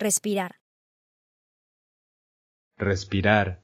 Respirar. Respirar.